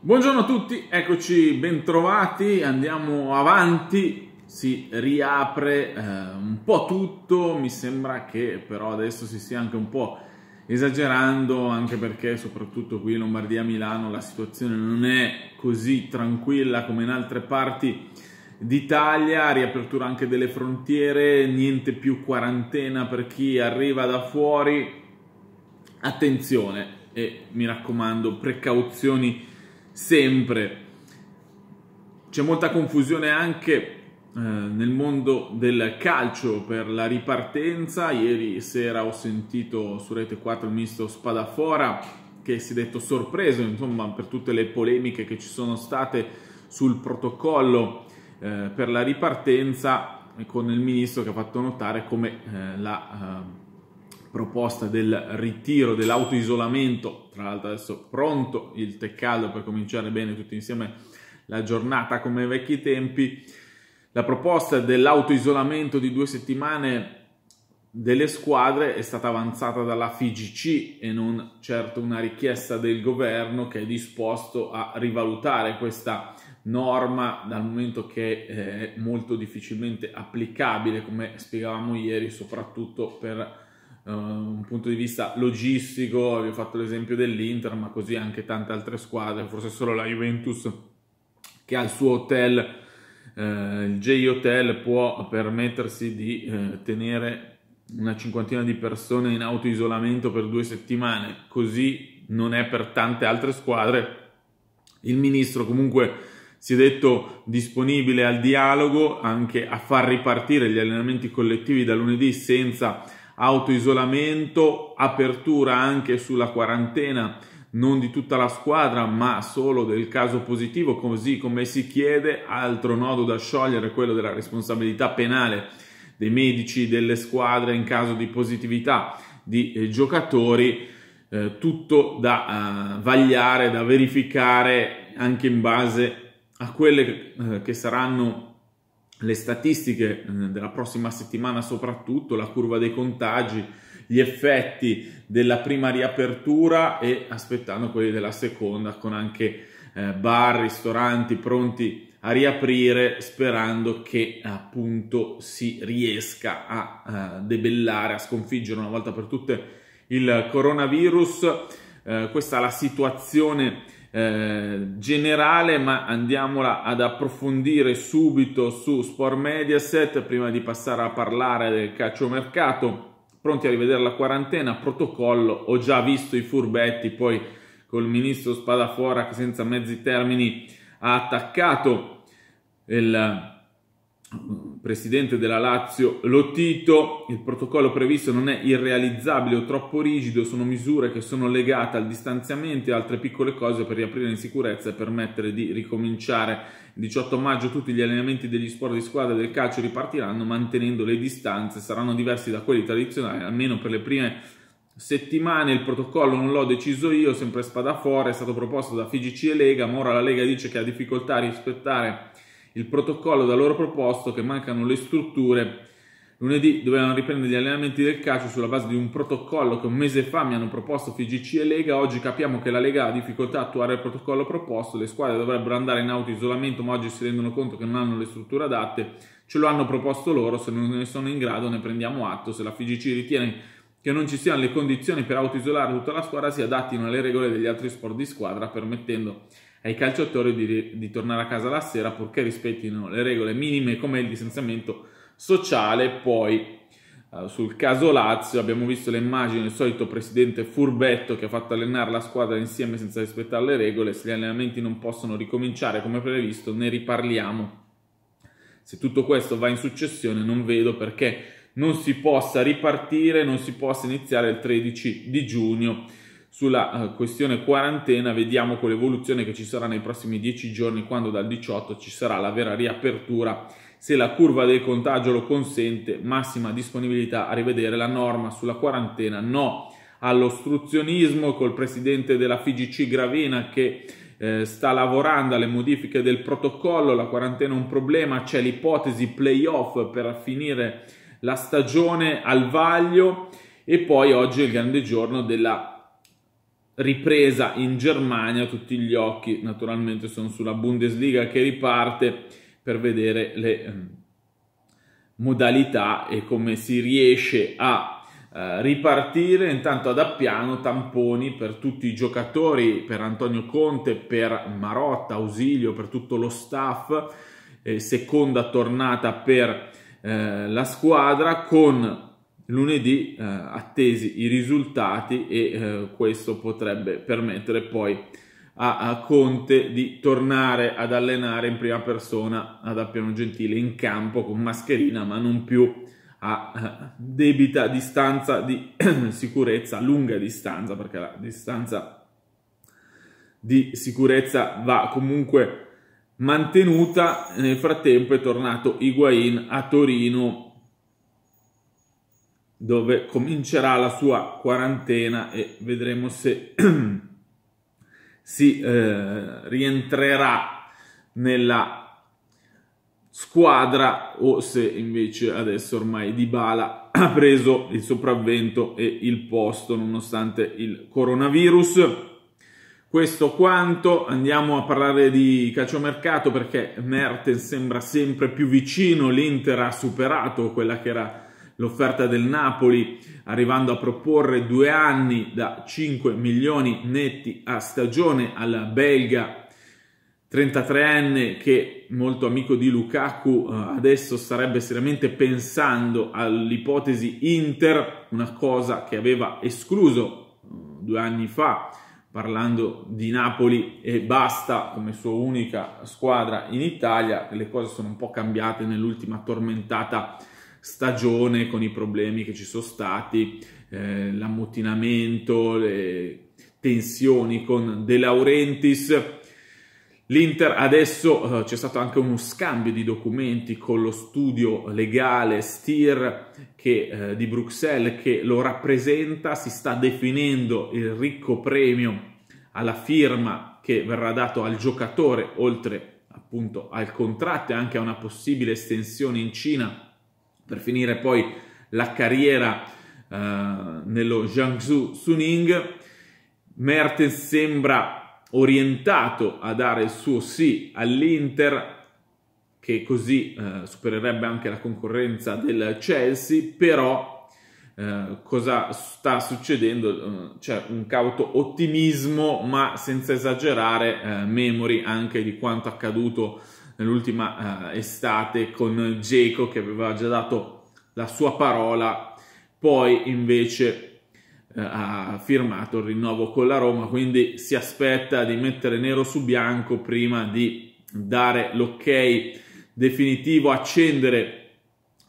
Buongiorno a tutti, eccoci bentrovati, andiamo avanti, si riapre eh, un po' tutto, mi sembra che però adesso si stia anche un po' esagerando, anche perché soprattutto qui in Lombardia, Milano, la situazione non è così tranquilla come in altre parti d'Italia, riapertura anche delle frontiere, niente più quarantena per chi arriva da fuori, attenzione e mi raccomando precauzioni sempre. C'è molta confusione anche eh, nel mondo del calcio per la ripartenza. Ieri sera ho sentito su Rete 4 il ministro Spadafora che si è detto sorpreso, insomma, per tutte le polemiche che ci sono state sul protocollo eh, per la ripartenza con il ministro che ha fatto notare come eh, la eh, proposta del ritiro dell'autoisolamento, tra l'altro adesso pronto il tè caldo per cominciare bene tutti insieme la giornata come ai vecchi tempi, la proposta dell'autoisolamento di due settimane delle squadre è stata avanzata dalla FIGC e non certo una richiesta del governo che è disposto a rivalutare questa norma dal momento che eh, è molto difficilmente applicabile come spiegavamo ieri soprattutto per uh, un punto di vista logistico, vi ho fatto l'esempio dell'Inter, ma così anche tante altre squadre, forse solo la Juventus che ha il suo hotel, uh, il J Hotel può permettersi di uh, tenere una cinquantina di persone in auto isolamento per due settimane, così non è per tante altre squadre. Il ministro comunque si è detto disponibile al dialogo, anche a far ripartire gli allenamenti collettivi da lunedì senza autoisolamento, apertura anche sulla quarantena non di tutta la squadra, ma solo del caso positivo, così come si chiede, altro nodo da sciogliere quello della responsabilità penale dei medici delle squadre in caso di positività di eh, giocatori, eh, tutto da eh, vagliare, da verificare anche in base a quelle eh, che saranno le statistiche eh, della prossima settimana soprattutto, la curva dei contagi, gli effetti della prima riapertura e aspettando quelli della seconda con anche eh, bar, ristoranti pronti a riaprire sperando che appunto si riesca a, a eh, debellare, a sconfiggere una volta per tutte il coronavirus. Eh, questa è la situazione eh, generale, ma andiamola ad approfondire subito su Sport Mediaset prima di passare a parlare del calciomercato. Pronti a rivedere la quarantena, protocollo, ho già visto i furbetti, poi col ministro Spadafora che senza mezzi termini ha attaccato il presidente della Lazio Lotito, il protocollo previsto non è irrealizzabile o troppo rigido, sono misure che sono legate al distanziamento e altre piccole cose per riaprire in sicurezza e permettere di ricominciare. Il 18 maggio tutti gli allenamenti degli sport di squadra del calcio ripartiranno mantenendo le distanze, saranno diversi da quelli tradizionali, almeno per le prime settimane il protocollo non l'ho deciso io, sempre Spadafora, è stato proposto da FIGC e Lega, ma ora la Lega dice che ha difficoltà a rispettare il protocollo da loro proposto che mancano le strutture. Lunedì dovevano riprendere gli allenamenti del calcio sulla base di un protocollo che un mese fa mi hanno proposto FIGC e Lega. Oggi capiamo che la Lega ha difficoltà a attuare il protocollo proposto, le squadre dovrebbero andare in auto isolamento, ma oggi si rendono conto che non hanno le strutture adatte. Ce lo hanno proposto loro, se non ne sono in grado ne prendiamo atto. Se la FIGC ritiene che non ci siano le condizioni per auto isolare tutta la squadra, si adattino alle regole degli altri sport di squadra, permettendo ai calciatori di, di tornare a casa la sera purché rispettino le regole minime come il distanziamento sociale. Poi eh, sul caso Lazio abbiamo visto le immagini del solito presidente furbetto che ha fatto allenare la squadra insieme senza rispettare le regole, se gli allenamenti non possono ricominciare come previsto ne riparliamo. Se tutto questo va in successione non vedo perché non si possa ripartire, non si possa iniziare il 13 di giugno sulla eh, questione quarantena, vediamo con l'evoluzione che ci sarà nei prossimi 10 giorni, quando dal 18 ci sarà la vera riapertura, se la curva del contagio lo consente, massima disponibilità a rivedere la norma sulla quarantena, no all'ostruzionismo, col presidente della FIGC Gravina che eh, sta lavorando alle modifiche del protocollo, la quarantena è un problema, c'è l'ipotesi playoff per finire la stagione al vaglio e poi oggi è il grande giorno della ripresa in Germania, tutti gli occhi naturalmente sono sulla Bundesliga che riparte per vedere le ehm, modalità e come si riesce a eh, ripartire. Intanto ad Appiano tamponi per tutti i giocatori, per Antonio Conte, per Marotta, Ausilio, per tutto lo staff. Eh, seconda tornata per eh, la squadra con lunedì eh, attesi i risultati e eh, questo potrebbe permettere poi a, a, Conte di tornare ad allenare in prima persona ad Appiano Gentile in campo con mascherina ma non più a, a eh, debita distanza di sicurezza, lunga distanza perché la distanza di sicurezza va comunque mantenuta nel frattempo è tornato Higuain a Torino dove comincerà la sua quarantena e vedremo se si eh, rientrerà nella squadra o se invece adesso ormai Dybala ha preso il sopravvento e il posto nonostante il coronavirus. Questo quanto, andiamo a parlare di calciomercato perché Mertens sembra sempre più vicino, l'Inter ha superato quella che era l'offerta del Napoli arrivando a proporre due anni da 5 milioni netti a stagione al belga 33enne che molto amico di Lukaku eh, adesso starebbe seriamente pensando all'ipotesi Inter, una cosa che aveva escluso eh, due anni fa parlando di Napoli e basta come sua unica squadra in Italia, le cose sono un po' cambiate nell'ultima tormentata stagione con i problemi che ci sono stati, eh, l'ammutinamento, le tensioni con De Laurentiis. L'Inter adesso eh, c'è stato anche uno scambio di documenti con lo studio legale STIR che, eh, di Bruxelles che lo rappresenta, si sta definendo il ricco premio alla firma che verrà dato al giocatore oltre appunto al contratto e anche a una possibile estensione in Cina per finire poi la carriera eh, nello Jiangsu Suning. Mertens sembra orientato a dare il suo sì all'Inter, che così eh, supererebbe anche la concorrenza del Chelsea, però eh, cosa sta succedendo? Eh, c'è un cauto ottimismo, ma senza esagerare, eh, memori anche di quanto accaduto nell'ultima eh, estate con Geco che aveva già dato la sua parola, poi invece eh, ha firmato il rinnovo con la Roma, quindi si aspetta di mettere nero su bianco prima di dare l'ok definitivo, accendere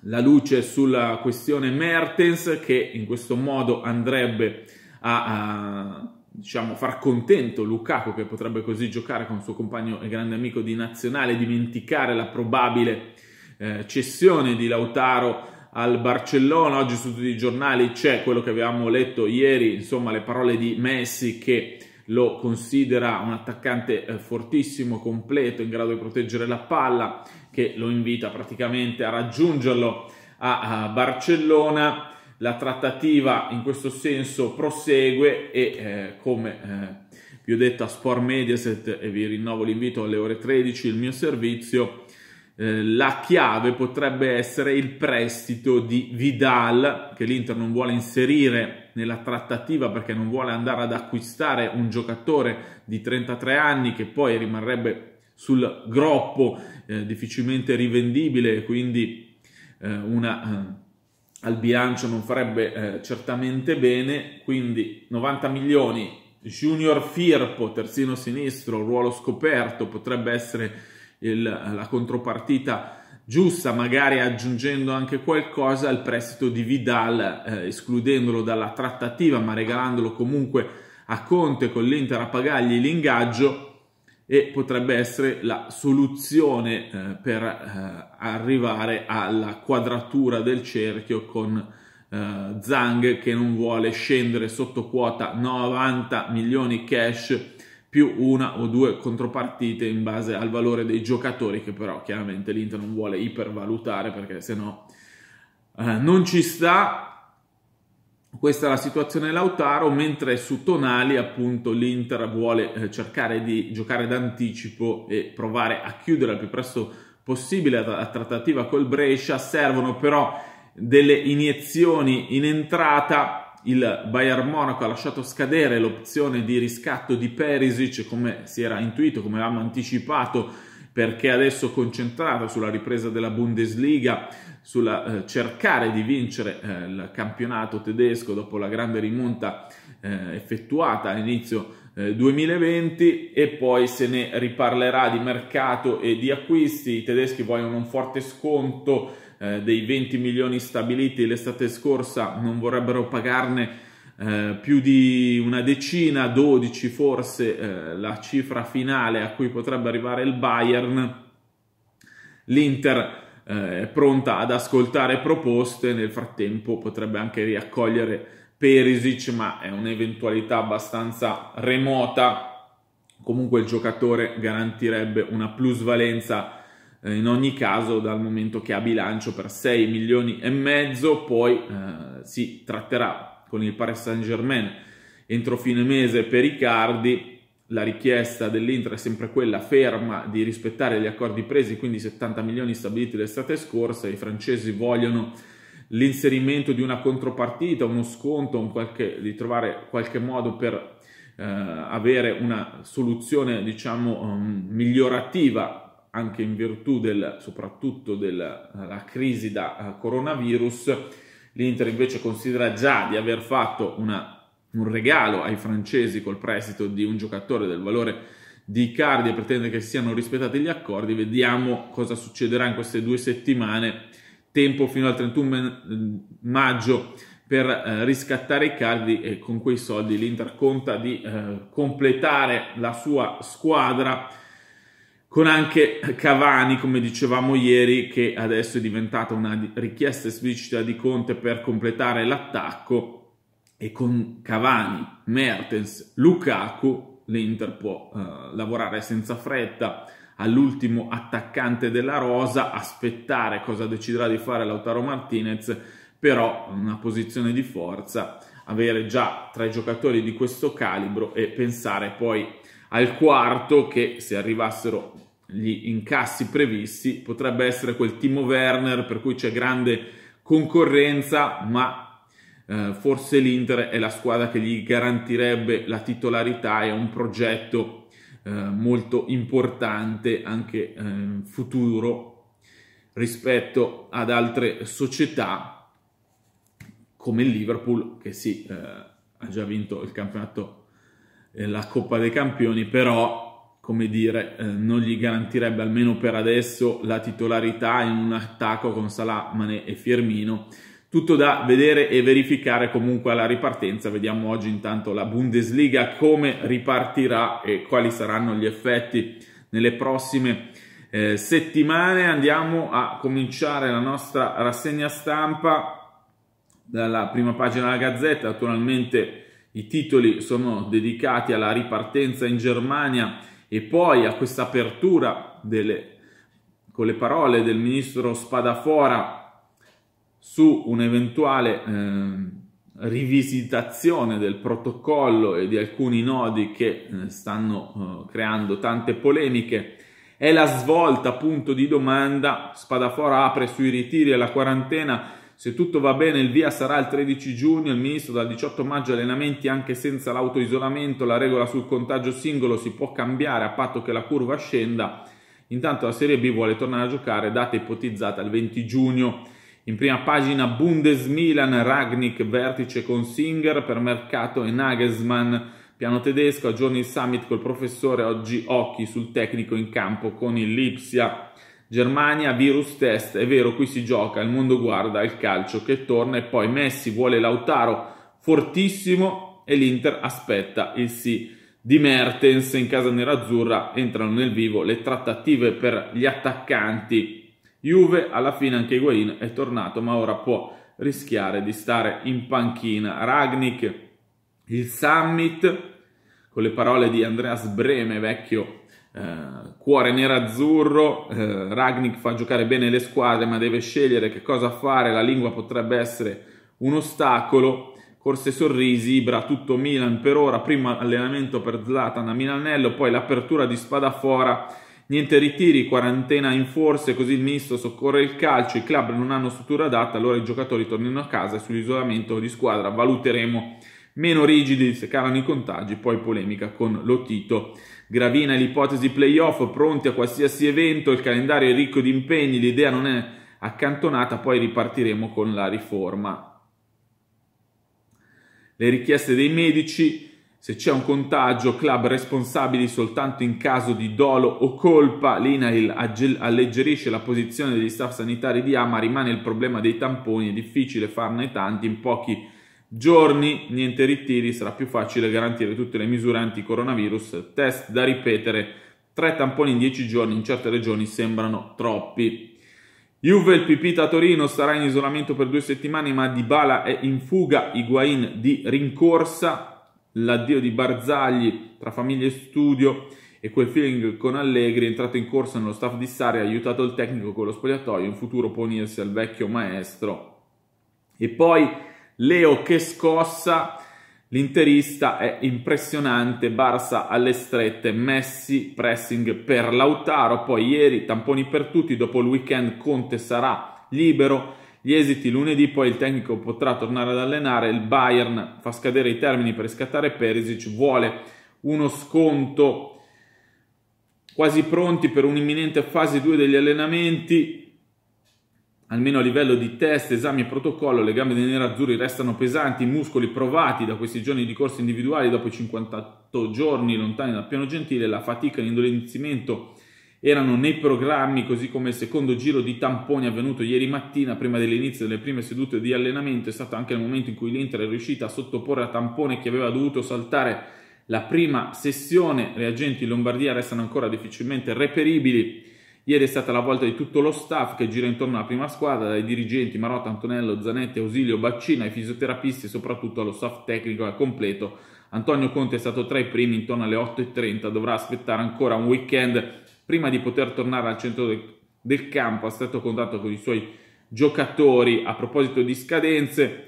la luce sulla questione Mertens che in questo modo andrebbe a, a diciamo, far contento Lukaku che potrebbe così giocare con il suo compagno e grande amico di nazionale, dimenticare la probabile eh, cessione di Lautaro al Barcellona. Oggi su tutti i giornali c'è quello che avevamo letto ieri, insomma le parole di Messi che lo considera un attaccante eh, fortissimo, completo, in grado di proteggere la palla, che lo invita praticamente a raggiungerlo a, a Barcellona la trattativa in questo senso prosegue e eh, come eh, vi ho detto a Sport Mediaset e vi rinnovo l'invito alle ore 13 il mio servizio eh, la chiave potrebbe essere il prestito di Vidal che l'Inter non vuole inserire nella trattativa perché non vuole andare ad acquistare un giocatore di 33 anni che poi rimarrebbe sul groppo eh, difficilmente rivendibile quindi eh, una al bilancio non farebbe eh, certamente bene, quindi 90 milioni, Junior Firpo, terzino sinistro, ruolo scoperto, potrebbe essere il, la contropartita giusta, magari aggiungendo anche qualcosa al prestito di Vidal, eh, escludendolo dalla trattativa ma regalandolo comunque a Conte con l'Inter a pagargli l'ingaggio e potrebbe essere la soluzione eh, per eh, arrivare alla quadratura del cerchio con eh, Zhang che non vuole scendere sotto quota 90 milioni cash più una o due contropartite in base al valore dei giocatori che però chiaramente l'Inter non vuole ipervalutare perché sennò no eh, non ci sta questa è la situazione Lautaro, mentre su Tonali appunto l'Inter vuole eh, cercare di giocare d'anticipo e provare a chiudere al più presto possibile la trattativa col Brescia, servono però delle iniezioni in entrata, il Bayern Monaco ha lasciato scadere l'opzione di riscatto di Perisic come si era intuito, come avevamo anticipato perché adesso concentrato sulla ripresa della Bundesliga, sul eh, cercare di vincere eh, il campionato tedesco dopo la grande rimonta eh, effettuata all'inizio 2020 eh, e poi se ne riparlerà di mercato e di acquisti. I tedeschi vogliono un forte sconto eh, dei 20 milioni stabiliti l'estate scorsa, non vorrebbero pagarne eh, più di una decina, 12 forse eh, la cifra finale a cui potrebbe arrivare il Bayern, l'Inter eh, è pronta ad ascoltare proposte, nel frattempo potrebbe anche riaccogliere Perisic, ma è un'eventualità abbastanza remota, comunque il giocatore garantirebbe una plusvalenza eh, in ogni caso dal momento che ha bilancio per 6 milioni e mezzo, poi eh, si tratterà con il Paris Saint-Germain entro fine mese per Icardi. La richiesta dell'Inter è sempre quella ferma di rispettare gli accordi presi, quindi 70 milioni stabiliti l'estate scorsa. I francesi vogliono l'inserimento di una contropartita, uno sconto, un qualche, di trovare qualche modo per eh, avere una soluzione diciamo um, migliorativa anche in virtù del, soprattutto della crisi da uh, coronavirus l'Inter invece considera già di aver fatto una, un regalo ai francesi col prestito di un giocatore del valore di Icardi e pretende che siano rispettati gli accordi, vediamo cosa succederà in queste due settimane, tempo fino al 31 eh, maggio per eh, riscattare Icardi e con quei soldi l'Inter conta di eh, completare la sua squadra con anche Cavani, come dicevamo ieri, che adesso è diventata una richiesta esplicita di Conte per completare l'attacco e con Cavani, Mertens, Lukaku l'Inter può eh, lavorare senza fretta all'ultimo attaccante della rosa, aspettare cosa deciderà di fare Lautaro Martinez, però una posizione di forza avere già tre giocatori di questo calibro e pensare poi al quarto che se arrivassero gli incassi previsti potrebbe essere quel Timo Werner per cui c'è grande concorrenza ma eh, forse l'Inter è la squadra che gli garantirebbe la titolarità e un progetto eh, molto importante anche eh, futuro rispetto ad altre società come il Liverpool che sì, eh, ha già vinto il campionato, eh, la Coppa dei Campioni, però come dire, eh, non gli garantirebbe almeno per adesso la titolarità in un attacco con Salah, Mané e Firmino. Tutto da vedere e verificare comunque alla ripartenza. Vediamo oggi intanto la Bundesliga come ripartirà e quali saranno gli effetti nelle prossime eh, settimane. Andiamo a cominciare la nostra rassegna stampa dalla prima pagina della Gazzetta, naturalmente i titoli sono dedicati alla ripartenza in Germania e poi a questa apertura delle, con le parole del ministro Spadafora su un'eventuale eh, rivisitazione del protocollo e di alcuni nodi che eh, stanno eh, creando tante polemiche. È la svolta, punto di domanda. Spadafora apre sui ritiri e la quarantena se tutto va bene il via sarà il 13 giugno, il ministro dal 18 maggio allenamenti anche senza l'autoisolamento, la regola sul contagio singolo si può cambiare a patto che la curva scenda. Intanto la Serie B vuole tornare a giocare, data ipotizzata il 20 giugno. In prima pagina Bundesmilan, Ragnik vertice con Singer per mercato e Nagelsmann. Piano tedesco, a giorni il summit col professore, oggi occhi sul tecnico in campo con il Lipsia. Germania, virus test, è vero, qui si gioca, il mondo guarda, il calcio che torna e poi Messi vuole Lautaro fortissimo e l'Inter aspetta il sì di Mertens in casa nerazzurra, entrano nel vivo le trattative per gli attaccanti. Juve, alla fine anche Higuain è tornato, ma ora può rischiare di stare in panchina. Ragnik, il summit, con le parole di Andreas Breme, vecchio eh, cuore nerazzurro, eh, Ragnik fa giocare bene le squadre ma deve scegliere che cosa fare, la lingua potrebbe essere un ostacolo, corse sorrisi, Ibra tutto Milan per ora, primo allenamento per Zlatan a Milanello, poi l'apertura di Spadafora, niente ritiri, quarantena in forze, così il misto soccorre il calcio, i club non hanno struttura adatta, allora i giocatori tornano a casa e sull'isolamento di squadra valuteremo meno rigidi se calano i contagi, poi polemica con Lotito. Gravina l'ipotesi playoff, pronti a qualsiasi evento, il calendario è ricco di impegni, l'idea non è accantonata, poi ripartiremo con la riforma. Le richieste dei medici, se c'è un contagio, club responsabili soltanto in caso di dolo o colpa, l'INAIL alleggerisce la posizione degli staff sanitari di AMA, rimane il problema dei tamponi, è difficile farne tanti in pochi giorni, niente ritiri, sarà più facile garantire tutte le misure anti-coronavirus, test da ripetere, tre tamponi in dieci giorni in certe regioni sembrano troppi. Juve il Pipita a Torino sarà in isolamento per due settimane, ma Dybala è in fuga, Higuain di rincorsa, l'addio di Barzagli tra famiglia e studio e quel feeling con Allegri entrato in corsa nello staff di Sari, ha aiutato il tecnico con lo spogliatoio, in futuro può unirsi al vecchio maestro. E poi Leo che scossa, l'interista è impressionante, Barça alle strette, Messi pressing per Lautaro, poi ieri tamponi per tutti, dopo il weekend Conte sarà libero, gli esiti lunedì, poi il tecnico potrà tornare ad allenare, il Bayern fa scadere i termini per scattare Perisic, vuole uno sconto quasi pronti per un'imminente fase 2 degli allenamenti, almeno a livello di test, esami e protocollo, le gambe dei nerazzurri restano pesanti, i muscoli provati da questi giorni di corse individuali dopo 58 giorni lontani dal piano gentile, la fatica e l'indolenzimento erano nei programmi, così come il secondo giro di tamponi avvenuto ieri mattina, prima dell'inizio delle prime sedute di allenamento, è stato anche il momento in cui l'Inter è riuscita a sottoporre a tampone chi aveva dovuto saltare la prima sessione, reagenti in Lombardia restano ancora difficilmente reperibili, Ieri è stata la volta di tutto lo staff che gira intorno alla prima squadra, dai dirigenti Marotta, Antonello, Zanetti, Ausilio, Baccina, ai fisioterapisti e soprattutto allo staff tecnico al completo. Antonio Conte è stato tra i primi intorno alle 8.30, dovrà aspettare ancora un weekend prima di poter tornare al centro del, del campo, ha stretto contatto con i suoi giocatori. A proposito di scadenze,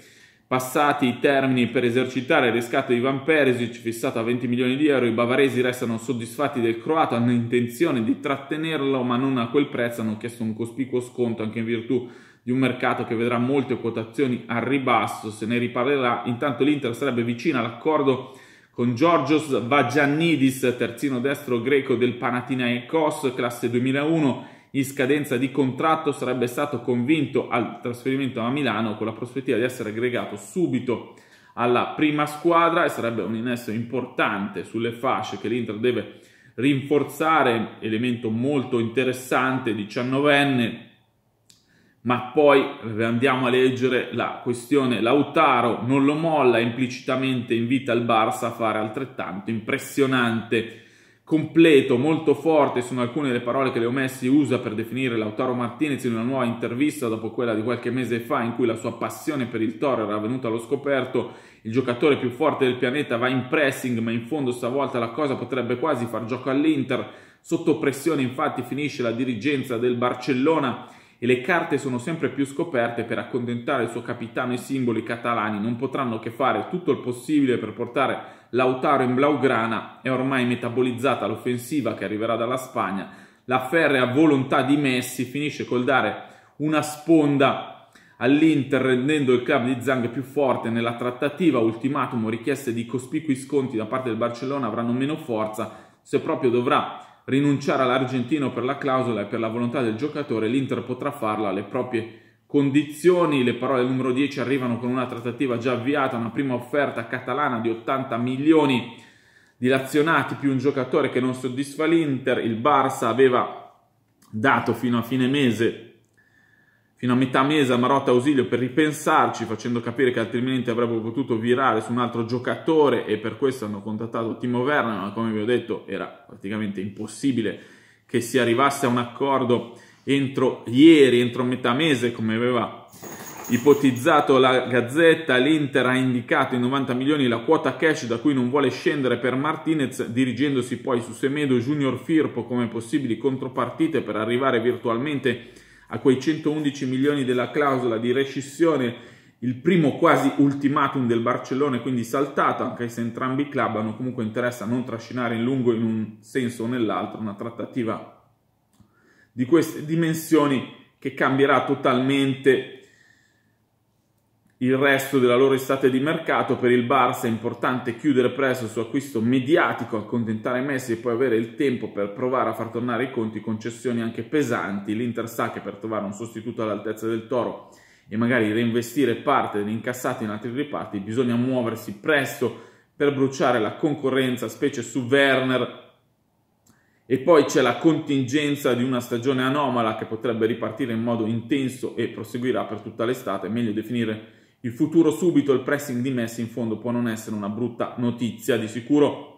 Passati i termini per esercitare il riscatto di Van Perisic fissato a 20 milioni di euro, i bavaresi restano soddisfatti del croato, hanno intenzione di trattenerlo ma non a quel prezzo, hanno chiesto un cospicuo sconto anche in virtù di un mercato che vedrà molte quotazioni al ribasso, se ne riparlerà. Intanto l'Inter sarebbe vicina all'accordo con Giorgios Vagiannidis, terzino destro greco del Panathinaikos, classe 2001 in scadenza di contratto, sarebbe stato convinto al trasferimento a Milano con la prospettiva di essere aggregato subito alla prima squadra e sarebbe un innesso importante sulle fasce che l'Inter deve rinforzare, elemento molto interessante, 19enne, ma poi andiamo a leggere la questione Lautaro non lo molla implicitamente invita il Barça a fare altrettanto impressionante completo, molto forte, sono alcune delle parole che Leo Messi usa per definire Lautaro Martinez in una nuova intervista dopo quella di qualche mese fa in cui la sua passione per il Toro era venuta allo scoperto, il giocatore più forte del pianeta va in pressing ma in fondo stavolta la cosa potrebbe quasi far gioco all'Inter, sotto pressione infatti finisce la dirigenza del Barcellona e le carte sono sempre più scoperte per accontentare il suo capitano e simboli catalani non potranno che fare tutto il possibile per portare Lautaro in blaugrana è ormai metabolizzata l'offensiva che arriverà dalla Spagna la ferrea volontà di Messi finisce col dare una sponda all'Inter rendendo il club di Zang più forte nella trattativa ultimatum richieste di cospicui sconti da parte del Barcellona avranno meno forza se proprio dovrà rinunciare all'argentino per la clausola e per la volontà del giocatore, l'Inter potrà farla alle proprie condizioni. Le parole del numero 10 arrivano con una trattativa già avviata, una prima offerta catalana di 80 milioni dilazionati più un giocatore che non soddisfa l'Inter. Il Barça aveva dato fino a fine mese Fino a metà mese Marotta ausilio per ripensarci, facendo capire che altrimenti avrebbero potuto virare su un altro giocatore e per questo hanno contattato Timo Werner, ma come vi ho detto era praticamente impossibile che si arrivasse a un accordo entro ieri, entro metà mese, come aveva ipotizzato la Gazzetta, l'Inter ha indicato in 90 milioni la quota cash da cui non vuole scendere per Martinez, dirigendosi poi su Semedo Junior Firpo come possibili contropartite per arrivare virtualmente a a quei 111 milioni della clausola di rescissione, il primo quasi ultimatum del Barcellona quindi saltato, anche se entrambi i club hanno comunque interesse a non trascinare in lungo in un senso o nell'altro una trattativa di queste dimensioni che cambierà totalmente il resto della loro estate di mercato. Per il Barça è importante chiudere presto il suo acquisto mediatico, accontentare Messi e poi avere il tempo per provare a far tornare i conti, concessioni anche pesanti. L'Inter sa che per trovare un sostituto all'altezza del Toro e magari reinvestire parte degli incassati in altri riparti, bisogna muoversi presto per bruciare la concorrenza, specie su Werner. E poi c'è la contingenza di una stagione anomala che potrebbe ripartire in modo intenso e proseguirà per tutta l'estate, meglio definire il futuro subito, il pressing di Messi in fondo può non essere una brutta notizia, di sicuro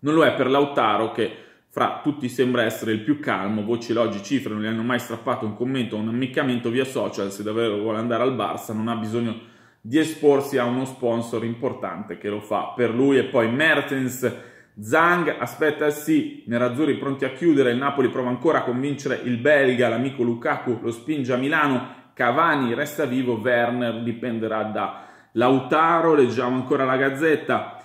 non lo è per Lautaro che fra tutti sembra essere il più calmo, voci elogi, cifre, non gli hanno mai strappato un commento o un ammiccamento via social, se davvero vuole andare al Barça non ha bisogno di esporsi a uno sponsor importante che lo fa per lui e poi Mertens Zang aspetta il sì, Nerazzurri pronti a chiudere, il Napoli prova ancora a convincere il belga, l'amico Lukaku lo spinge a Milano Cavani resta vivo, Werner dipenderà da Lautaro, leggiamo ancora la gazzetta.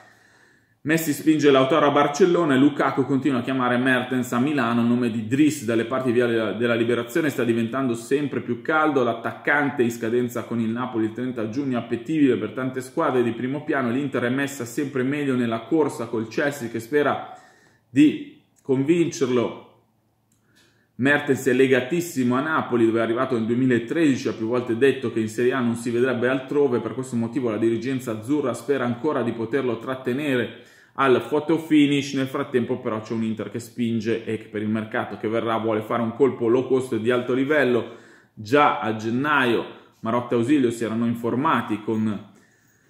Messi spinge Lautaro a Barcellona e Lukaku continua a chiamare Mertens a Milano, nome di Driss dalle parti via della Liberazione sta diventando sempre più caldo, l'attaccante in scadenza con il Napoli il 30 giugno appetibile per tante squadre di primo piano, l'Inter è messa sempre meglio nella corsa col Chelsea che spera di convincerlo Mertens è legatissimo a Napoli dove è arrivato nel 2013, ha più volte detto che in Serie A non si vedrebbe altrove, per questo motivo la dirigenza azzurra spera ancora di poterlo trattenere al photo finish, nel frattempo però c'è un Inter che spinge e che per il mercato che verrà vuole fare un colpo low cost di alto livello, già a gennaio Marotta e Ausilio si erano informati con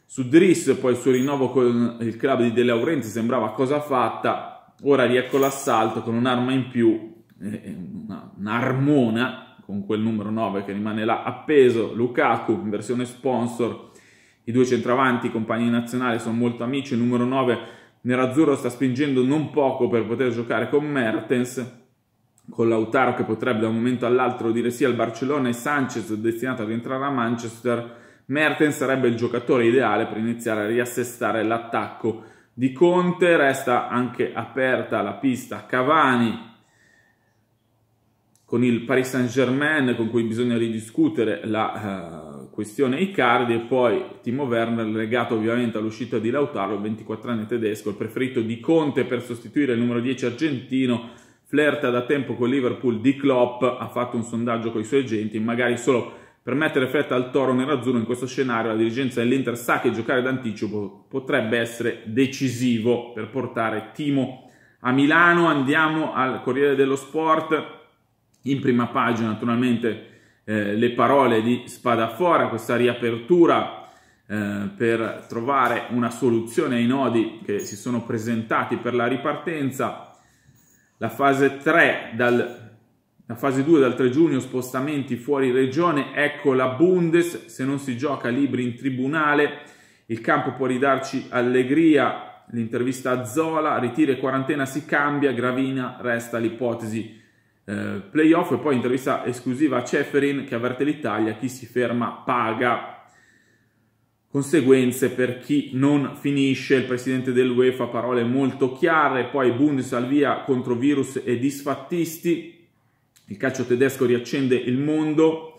su Driss, poi il suo rinnovo con il club di De Laurenti sembrava cosa fatta, ora riecco l'assalto con un'arma in più eh, eh, una, un'armona con quel numero 9 che rimane là appeso, Lukaku in versione sponsor, i due centravanti, compagni nazionali, sono molto amici, il numero 9 nerazzurro sta spingendo non poco per poter giocare con Mertens, con Lautaro che potrebbe da un momento all'altro dire sì al Barcellona e Sanchez destinato a rientrare a Manchester, Mertens sarebbe il giocatore ideale per iniziare a riassestare l'attacco di Conte, resta anche aperta la pista Cavani, con il Paris Saint-Germain con cui bisogna ridiscutere la uh, questione Icardi e poi Timo Werner legato ovviamente all'uscita di Lautaro, 24 anni tedesco, il preferito di Conte per sostituire il numero 10 argentino, flirta da tempo con Liverpool di Klopp, ha fatto un sondaggio con i suoi agenti, magari solo per mettere fretta al toro nerazzurro in questo scenario la dirigenza dell'Inter sa che giocare d'anticipo potrebbe essere decisivo per portare Timo a Milano. Andiamo al Corriere dello Sport in prima pagina naturalmente eh, le parole di Spadafora, questa riapertura eh, per trovare una soluzione ai nodi che si sono presentati per la ripartenza. La fase 3 dal la fase 2 dal 3 giugno, spostamenti fuori regione, ecco la Bundes, se non si gioca libri in tribunale, il campo può ridarci allegria, l'intervista a Zola, ritiro e quarantena si cambia, Gravina resta l'ipotesi eh, playoff e poi intervista esclusiva a Ceferin che avverte l'Italia, chi si ferma paga. Conseguenze per chi non finisce, il presidente dell'UEFA parole molto chiare, poi Bundes al via contro virus e disfattisti, il calcio tedesco riaccende il mondo,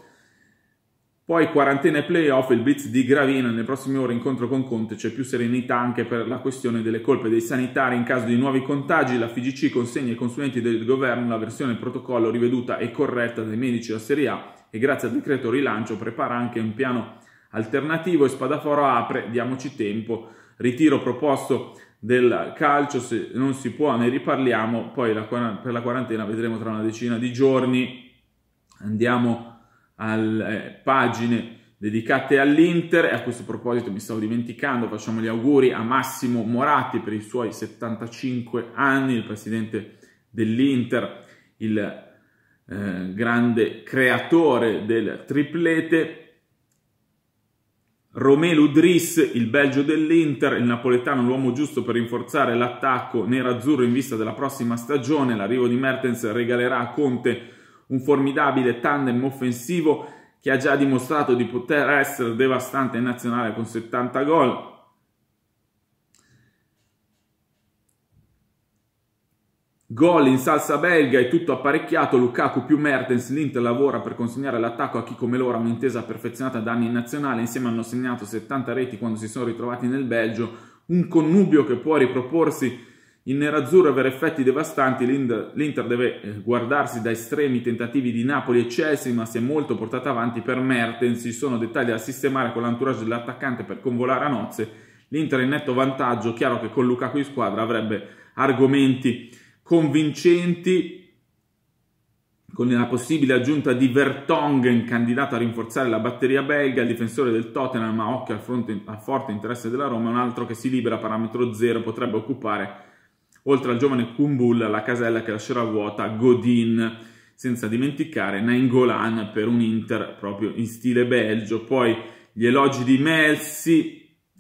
poi quarantena e playoff, il blitz di Gravina nelle prossime ore incontro con Conte, c'è più serenità anche per la questione delle colpe dei sanitari in caso di nuovi contagi, la FIGC consegna ai consulenti del governo la versione protocollo riveduta e corretta dei medici della Serie A e grazie al decreto rilancio prepara anche un piano alternativo e Spadaforo apre, diamoci tempo, ritiro proposto del calcio, se non si può ne riparliamo, poi la, per la quarantena vedremo tra una decina di giorni, andiamo al, eh, pagine dedicate all'Inter e a questo proposito mi stavo dimenticando, facciamo gli auguri a Massimo Moratti per i suoi 75 anni, il presidente dell'Inter, il eh, grande creatore del triplete. Romelu Dris, il belgio dell'Inter, il napoletano l'uomo giusto per rinforzare l'attacco nero-azzurro in vista della prossima stagione. L'arrivo di Mertens regalerà a Conte un formidabile tandem offensivo che ha già dimostrato di poter essere devastante in nazionale con 70 gol. Gol in salsa belga e tutto apparecchiato, Lukaku più Mertens, l'Inter lavora per consegnare l'attacco a chi come loro ha un'intesa perfezionata da anni in nazionale, insieme hanno segnato 70 reti quando si sono ritrovati nel Belgio, un connubio che può riproporsi in nerazzurro avere effetti devastanti l'Inter deve eh, guardarsi da estremi tentativi di Napoli e Chelsea ma si è molto portata avanti per Mertens, ci sono dettagli da sistemare con l'entourage dell'attaccante per convolare a nozze, l'Inter è in netto vantaggio, chiaro che con Lukaku in squadra avrebbe argomenti convincenti con la possibile aggiunta di Vertonghen, candidato a rinforzare la batteria belga, il difensore del Tottenham, ma occhio al, fronte, al forte interesse della Roma, un altro che si libera a parametro zero potrebbe occupare oltre al giovane Kumbul, la casella che lascerà vuota Godin, senza dimenticare Nainggolan per un Inter proprio in stile belgio. Poi gli elogi di Melsi,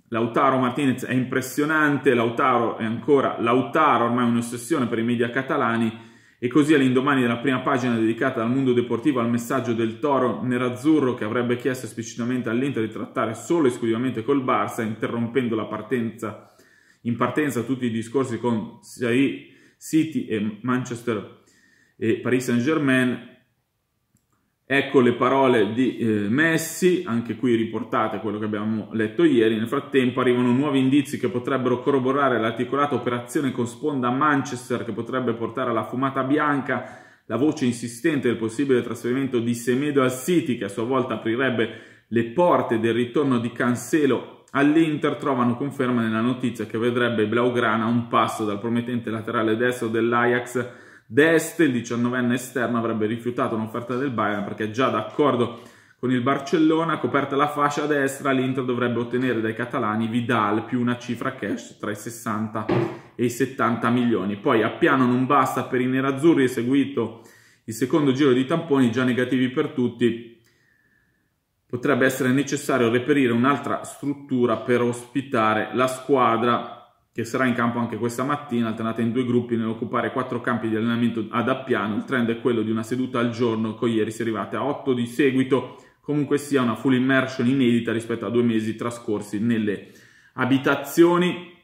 Lautaro Martinez è impressionante, Lautaro è ancora Lautaro, ormai un'ossessione per i media catalani, e così all'indomani della prima pagina dedicata al mondo deportivo al messaggio del toro nerazzurro che avrebbe chiesto esplicitamente all'Inter di trattare solo e esclusivamente col Barça, interrompendo la partenza in partenza tutti i discorsi con City e Manchester e Paris Saint Germain. Ecco le parole di eh, Messi, anche qui riportate quello che abbiamo letto ieri. Nel frattempo arrivano nuovi indizi che potrebbero corroborare l'articolata operazione con sponda Manchester che potrebbe portare alla fumata bianca la voce insistente del possibile trasferimento di Semedo al City che a sua volta aprirebbe le porte del ritorno di Cancelo All'Inter trovano conferma nella notizia che vedrebbe Blaugrana un passo dal promettente laterale destro dell'Ajax d'Est, il 19enne esterno avrebbe rifiutato un'offerta del Bayern perché è già d'accordo con il Barcellona, coperta la fascia destra, l'Inter dovrebbe ottenere dai catalani Vidal più una cifra cash tra i 60 e i 70 milioni. Poi a piano non basta per i nerazzurri, è seguito il secondo giro di tamponi, già negativi per tutti, potrebbe essere necessario reperire un'altra struttura per ospitare la squadra che sarà in campo anche questa mattina, alternata in due gruppi nell'occupare quattro campi di allenamento ad Appiano. Il trend è quello di una seduta al giorno, con ieri si è arrivate a otto di seguito, comunque sia una full immersion inedita rispetto a due mesi trascorsi nelle abitazioni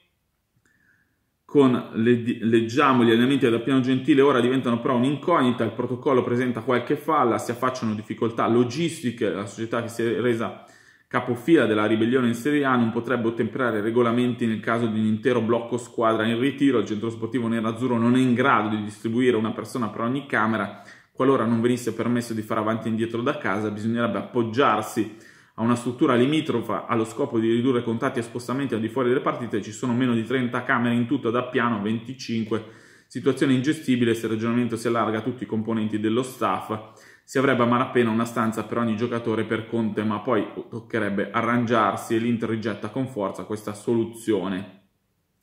con le, leggiamo gli allenamenti da Piano Gentile ora diventano però un'incognita, il protocollo presenta qualche falla, si affacciano difficoltà logistiche, la società che si è resa capofila della ribellione in Serie A non potrebbe ottemperare regolamenti nel caso di un intero blocco squadra in ritiro, il centro sportivo nerazzurro non è in grado di distribuire una persona per ogni camera, qualora non venisse permesso di fare avanti e indietro da casa bisognerebbe appoggiarsi a una struttura limitrofa allo scopo di ridurre contatti e spostamenti al di fuori delle partite, ci sono meno di 30 camere in tutto ad Appiano, 25, situazione ingestibile se il ragionamento si allarga a tutti i componenti dello staff, si avrebbe a malapena una stanza per ogni giocatore per Conte, ma poi toccherebbe arrangiarsi e l'Inter rigetta con forza questa soluzione.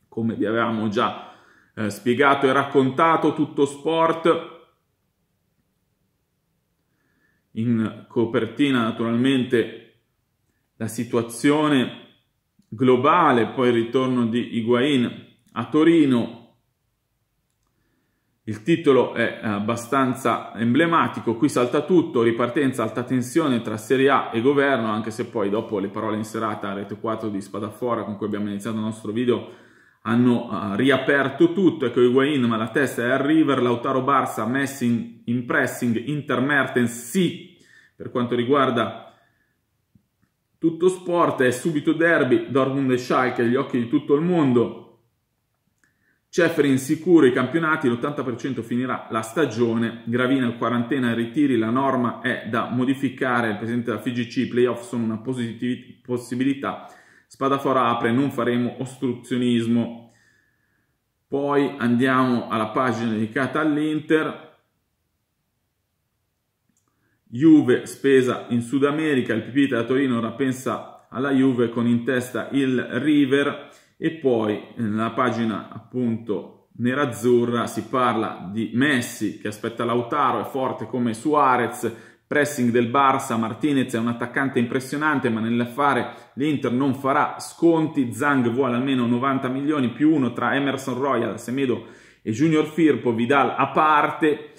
Come vi avevamo già eh, spiegato e raccontato, tutto sport in copertina naturalmente la situazione globale, poi il ritorno di Higuain a Torino. Il titolo è abbastanza emblematico, qui salta tutto, ripartenza, alta tensione tra Serie A e governo, anche se poi dopo le parole in serata a Rete 4 di Spadafora con cui abbiamo iniziato il nostro video hanno uh, riaperto tutto, ecco Higuain, ma la testa è a River, Lautaro Barça, Messi in, pressing, Inter Mertens sì, per quanto riguarda tutto sport è subito derby, Dortmund e Schalke agli occhi di tutto il mondo. Cefferin sicuro i campionati, l'80% finirà la stagione, Gravina in quarantena e ritiri, la norma è da modificare, il presidente della FGC, i playoff sono una positiv- possibilità, Spadafora apre, non faremo ostruzionismo. Poi andiamo alla pagina dedicata all'Inter, Juve spesa in Sud America, il Pipita da Torino ora pensa alla Juve con in testa il River e poi eh, nella pagina appunto nerazzurra si parla di Messi che aspetta Lautaro, è forte come Suarez, pressing del Barça, Martinez è un attaccante impressionante ma nell'affare l'Inter non farà sconti, Zang vuole almeno 90 milioni più uno tra Emerson Royal, Semedo e Junior Firpo, Vidal a parte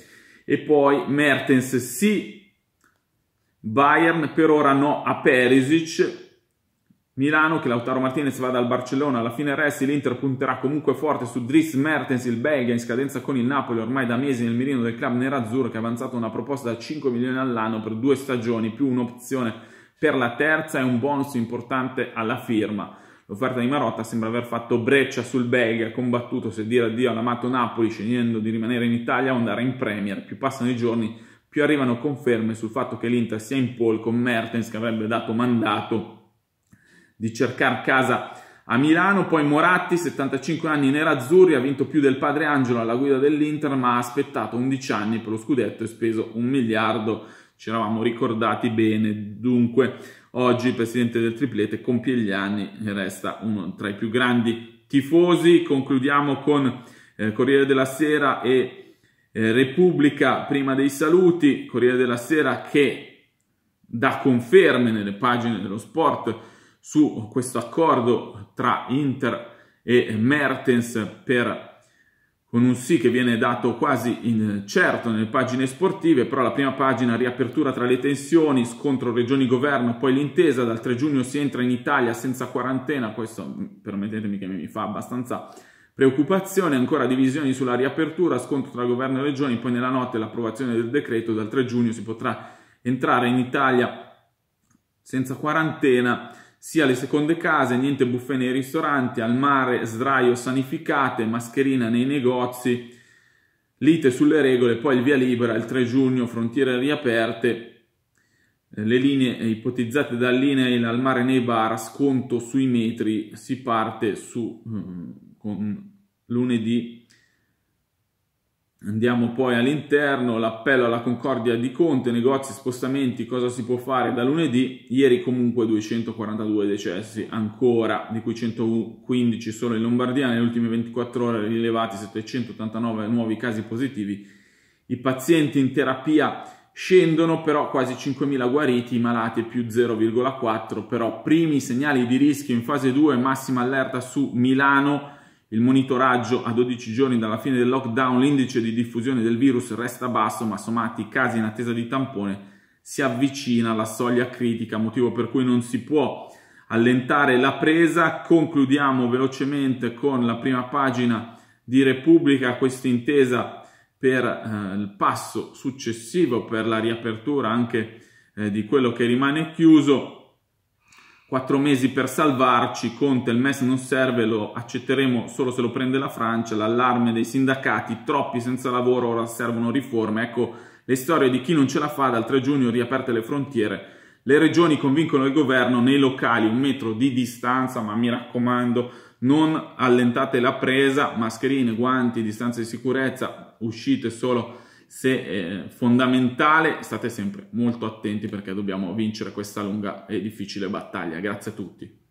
e poi Mertens sì Bayern per ora no a Perisic, Milano che Lautaro Martinez va dal Barcellona, alla fine resti l'Inter punterà comunque forte su Dries Mertens, il belga in scadenza con il Napoli, ormai da mesi nel mirino del club nerazzurro che ha avanzato una proposta da 5 milioni all'anno per due stagioni più un'opzione per la terza e un bonus importante alla firma. L'offerta di Marotta sembra aver fatto breccia sul belga, combattuto se dire addio all'amato Napoli scegliendo di rimanere in Italia o andare in Premier. Più passano i giorni più arrivano conferme sul fatto che l'Inter sia in pole con Mertens che avrebbe dato mandato di cercare casa a Milano, poi Moratti, 75 anni nerazzurri, ha vinto più del padre Angelo alla guida dell'Inter, ma ha aspettato 11 anni per lo scudetto e speso un miliardo, ci eravamo ricordati bene. Dunque, oggi il presidente del triplete compie gli anni e resta uno tra i più grandi tifosi. Concludiamo con eh, Corriere della Sera e eh, Repubblica prima dei saluti, Corriere della Sera che dà conferme nelle pagine dello sport su questo accordo tra Inter e Mertens per con un sì che viene dato quasi incerto nelle pagine sportive, però la prima pagina riapertura tra le tensioni, scontro regioni-governo, poi l'intesa, dal 3 giugno si entra in Italia senza quarantena, questo permettetemi che mi fa abbastanza Preoccupazione ancora divisioni sulla riapertura, scontro tra governo e regioni, poi nella notte l'approvazione del decreto, dal 3 giugno si potrà entrare in Italia senza quarantena, sia le seconde case, niente buffet nei ristoranti, al mare sdraio sanificate, mascherina nei negozi, lite sulle regole, poi il via libera, il 3 giugno frontiere riaperte, eh, le linee ipotizzate dall'INEIL al mare nei bar, sconto sui metri, si parte su... Mm, con lunedì. Andiamo poi all'interno, l'appello alla concordia di Conte, negozi, spostamenti, cosa si può fare da lunedì? Ieri comunque 242 decessi ancora, di cui 115 solo in Lombardia, nelle ultime 24 ore rilevati 789 nuovi casi positivi. I pazienti in terapia scendono però quasi 5.000 guariti, i malati più 0,4, però primi segnali di rischio in fase 2, massima allerta su Milano il monitoraggio a 12 giorni dalla fine del lockdown, l'indice di diffusione del virus resta basso, ma sommati i casi in attesa di tampone si avvicina alla soglia critica, motivo per cui non si può allentare la presa. Concludiamo velocemente con la prima pagina di Repubblica, questa intesa per eh, il passo successivo per la riapertura anche eh, di quello che rimane chiuso quattro mesi per salvarci, Conte il MES non serve, lo accetteremo solo se lo prende la Francia, l'allarme dei sindacati, troppi senza lavoro, ora servono riforme, ecco le storie di chi non ce la fa, dal 3 giugno riaperte le frontiere, le regioni convincono il governo, nei locali un metro di distanza, ma mi raccomando non allentate la presa, mascherine, guanti, distanze di sicurezza, uscite solo se è eh, fondamentale, state sempre molto attenti perché dobbiamo vincere questa lunga e difficile battaglia. Grazie a tutti.